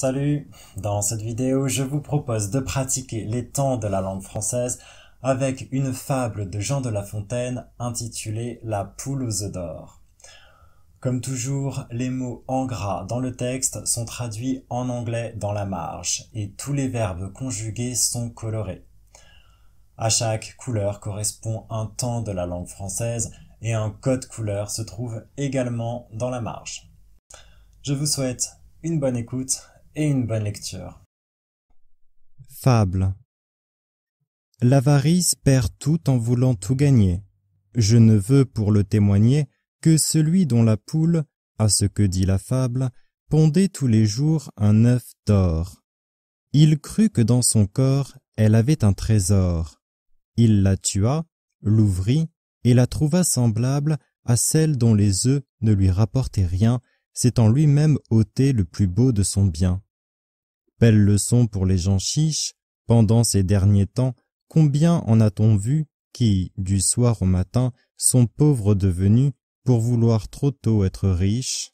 Salut Dans cette vidéo, je vous propose de pratiquer les temps de la langue française avec une fable de Jean de La Fontaine intitulée La poule aux œufs d'or. Comme toujours, les mots en gras dans le texte sont traduits en anglais dans la marge et tous les verbes conjugués sont colorés. À chaque couleur correspond un temps de la langue française et un code couleur se trouve également dans la marge. Je vous souhaite une bonne écoute une bonne lecture. Fable. L'avarice perd tout en voulant tout gagner. Je ne veux pour le témoigner que celui dont la poule, à ce que dit la fable, pondait tous les jours un œuf d'or. Il crut que dans son corps elle avait un trésor. Il la tua, l'ouvrit, et la trouva semblable à celle dont les œufs ne lui rapportaient rien, s'étant lui-même ôté le plus beau de son bien. Belle leçon pour les gens chiches, pendant ces derniers temps, combien en a-t-on vu qui, du soir au matin, sont pauvres devenus pour vouloir trop tôt être riches